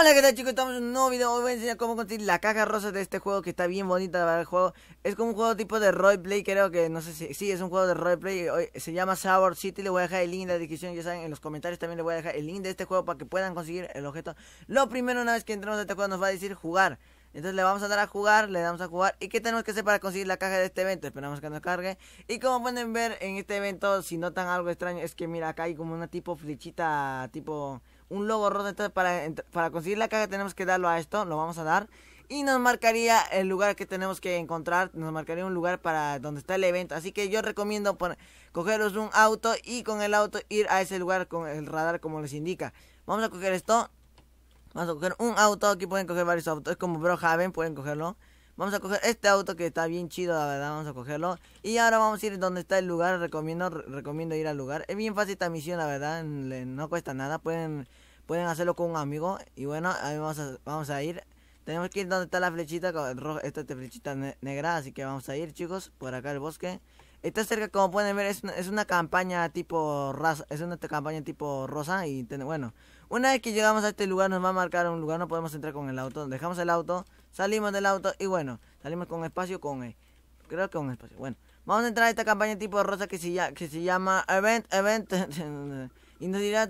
Hola, ¿qué tal chicos? Estamos en un nuevo video. Hoy voy a enseñar cómo conseguir la caja rosa de este juego que está bien bonita para el juego. Es como un juego tipo de roleplay, creo que no sé si... Sí, es un juego de roleplay. Hoy, se llama Sour City. le voy a dejar el link en la descripción. Ya saben, en los comentarios también le voy a dejar el link de este juego para que puedan conseguir el objeto. Lo primero, una vez que entramos a este juego, nos va a decir jugar. Entonces le vamos a dar a jugar, le damos a jugar. ¿Y qué tenemos que hacer para conseguir la caja de este evento? Esperamos que nos cargue. Y como pueden ver en este evento, si notan algo extraño, es que mira, acá hay como una tipo flechita, tipo un logo rojo Entonces, para, para conseguir la caja tenemos que darlo a esto, lo vamos a dar. Y nos marcaría el lugar que tenemos que encontrar, nos marcaría un lugar para donde está el evento. Así que yo recomiendo poner, cogeros un auto y con el auto ir a ese lugar con el radar como les indica. Vamos a coger esto, vamos a coger un auto, aquí pueden coger varios autos, es como Brohaven, pueden cogerlo. Vamos a coger este auto que está bien chido, la verdad, vamos a cogerlo. Y ahora vamos a ir donde está el lugar, recomiendo, recomiendo ir al lugar. Es bien fácil esta misión, la verdad, no cuesta nada, pueden, pueden hacerlo con un amigo. Y bueno, ahí vamos a, vamos a ir. Tenemos que ir donde está la flechita, esta flechita negra, así que vamos a ir chicos, por acá el bosque. Está cerca, como pueden ver, es una, es una campaña tipo rosa es una campaña tipo rosa y bueno, una vez que llegamos a este lugar nos va a marcar un lugar, no podemos entrar con el auto. Dejamos el auto, salimos del auto y bueno, salimos con espacio, con... creo que con espacio. Bueno, vamos a entrar a esta campaña tipo rosa que se, ya, que se llama Event, Event. y nos dirá...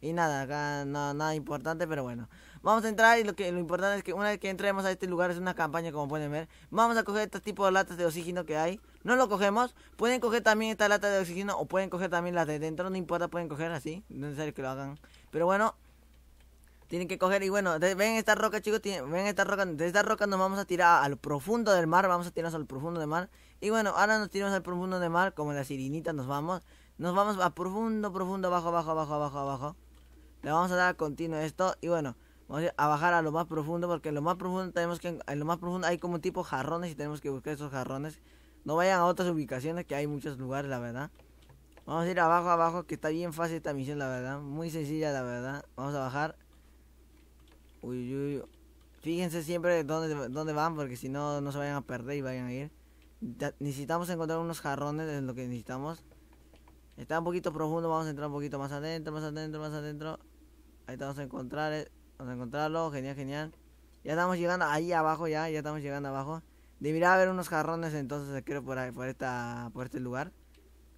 Y nada, nada importante, pero bueno. Vamos a entrar y lo, que, lo importante es que una vez que entremos a este lugar, es una campaña como pueden ver, vamos a coger este tipo de latas de oxígeno que hay. No lo cogemos, pueden coger también esta lata de oxígeno o pueden coger también las de dentro, no importa, pueden coger así, no es necesario que lo hagan. Pero bueno, tienen que coger y bueno, ven esta roca chicos, ven esta roca, de esta roca nos vamos a tirar Al profundo del mar, vamos a tirarnos al profundo del mar. Y bueno, ahora nos tiramos al profundo del mar, como la sirinita nos vamos. Nos vamos a profundo, profundo, abajo, abajo, abajo, abajo, abajo. Le vamos a dar continuo esto y bueno, Vamos a bajar a lo más profundo porque en lo más profundo tenemos que en lo más profundo hay como tipo jarrones y tenemos que buscar esos jarrones. No vayan a otras ubicaciones que hay muchos lugares, la verdad. Vamos a ir abajo, abajo, que está bien fácil esta misión, la verdad. Muy sencilla, la verdad. Vamos a bajar. Uy, uy, Fíjense siempre dónde, dónde van porque si no, no se vayan a perder y vayan a ir. Necesitamos encontrar unos jarrones, es lo que necesitamos. Está un poquito profundo, vamos a entrar un poquito más adentro, más adentro, más adentro. Ahí estamos a encontrar eh. Vamos a encontrarlo. Genial, genial. Ya estamos llegando ahí abajo ya. Ya estamos llegando abajo. Debería haber unos jarrones entonces, creo, por, ahí, por, esta, por este lugar.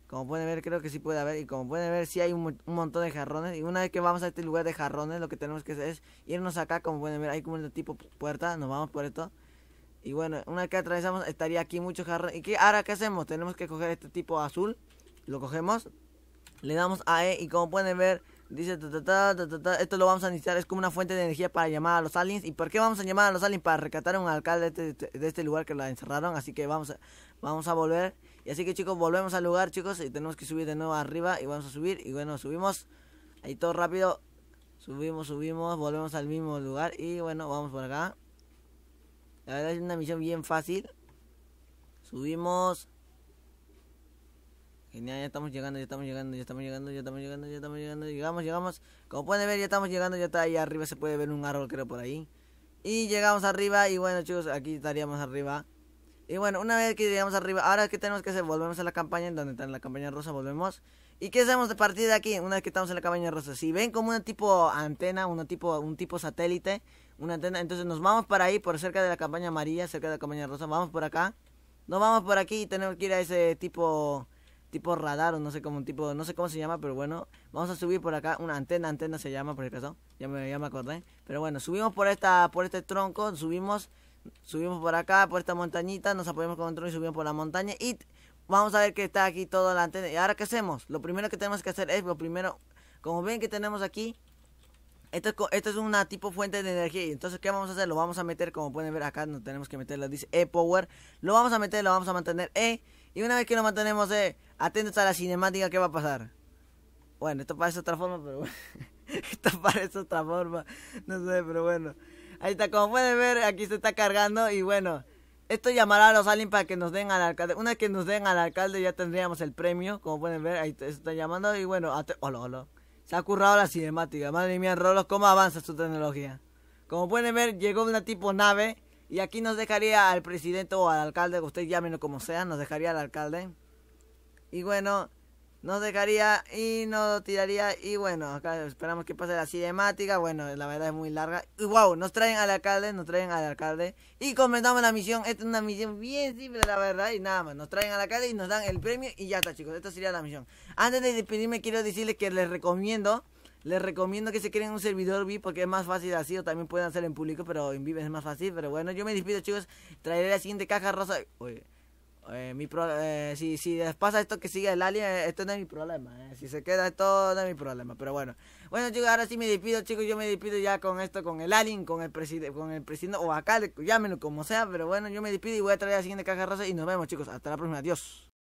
Como pueden ver, creo que sí puede haber. Y como pueden ver, sí hay un, montón de jarrones. Y una vez que vamos a este lugar de jarrones, lo que tenemos que hacer es irnos acá. Como pueden ver, hay como este tipo puerta. Nos vamos por esto. Y bueno, una vez que atravesamos, estaría aquí mucho jarrones. ¿Y qué, ahora qué hacemos? Tenemos que coger este tipo azul. Lo cogemos. Le damos a E. Y como pueden ver, Dice, esto lo vamos a necesitar, es como una fuente de energía para llamar a los aliens. ¿Y por qué vamos a llamar a los aliens? Para rescatar a un alcalde de este, este lugar que lo encerraron. Así que vamos vamos a volver. Y así que chicos, volvemos al lugar, chicos. Y tenemos que subir de nuevo arriba. Y vamos a subir. Y bueno, subimos. Ahí todo rápido. Subimos, subimos. Volvemos al mismo lugar. Y bueno, vamos por acá. La verdad es una misión bien fácil. Subimos. Genial, ya estamos llegando, ya estamos llegando, ya estamos llegando, ya estamos llegando, ya estamos llegando, llegamos, llegamos. Como pueden ver, ya estamos llegando, ya está ahí arriba, se puede ver un árbol, creo, por ahí. Y llegamos arriba, y bueno, chicos, aquí estaríamos arriba. Y bueno, una vez que llegamos arriba, ahora que tenemos que hacer, volvemos a la campaña, en donde está la campaña rosa, volvemos. ¿Y qué hacemos de partir de aquí? Una vez que estamos en la campaña rosa, si ven como una tipo antena, tipo, un tipo satélite, una antena, entonces nos vamos para ahí, por cerca de la campaña amarilla, cerca de la campaña rosa, vamos por acá. Nos vamos por aquí y tenemos que ir a ese tipo tipo radar o no sé cómo tipo no sé cómo se llama pero bueno vamos a subir por acá una antena antena se llama por el caso ya me ya acordé pero bueno subimos por esta por este tronco subimos subimos por acá por esta montañita nos apoyamos con tronco y subimos por la montaña y vamos a ver que está aquí toda la antena y ahora qué hacemos lo primero que tenemos que hacer es lo primero como ven que tenemos aquí esto, esto es una tipo fuente de energía. y Entonces, ¿qué vamos a hacer? Lo vamos a meter, como pueden ver acá, no tenemos que meterlo. Dice E-Power. Lo vamos a meter, lo vamos a mantener E. Y una vez que lo mantenemos, eh, atentos a la cinemática que va a pasar. Bueno, esto parece otra forma, pero bueno. esto parece otra forma. No sé, pero bueno. Ahí está, como pueden ver, aquí se está cargando y bueno. Esto llamará a los aliens para que nos den al alcalde. Una vez que nos den al alcalde ya tendríamos el premio. Como pueden ver, ahí se está llamando. Y bueno, hola, hola. Se ha currado la cinemática. Madre mía, Rolos, ¿cómo avanza su tecnología? Como pueden ver, llegó una tipo nave y aquí nos dejaría al presidente o al alcalde, usted llámenlo como sea, nos dejaría al alcalde. Y bueno, nos dejaría y nos tiraría. Y bueno, acá esperamos que pase la cinemática. Bueno, la verdad es muy larga. Y wow, nos traen al alcalde, nos traen al alcalde. Y comenzamos la misión. Esta es una misión bien simple, la verdad. Y nada más, nos traen al alcalde y nos dan el premio. Y ya está, chicos. Esta sería la misión. Antes de despedirme, quiero decirles que les recomiendo. Les recomiendo que se creen un servidor VIP porque es más fácil así, o también pueden hacer en público, pero en VIP es más fácil. Pero bueno, yo me despido, chicos. Traeré la siguiente caja rosa. Eh, eh, si, si les pasa esto que sigue el alien, esto no es mi problema. Eh. Si se queda esto, no es mi problema. Pero bueno, bueno, chicos, ahora sí me despido, chicos. Yo me despido ya con esto, con el alien, con el presidente, con el presidente, o acá, llámenlo como sea. Pero bueno, yo me despido y voy a traer la siguiente caja rosa. Y nos vemos, chicos. Hasta la próxima. Adiós.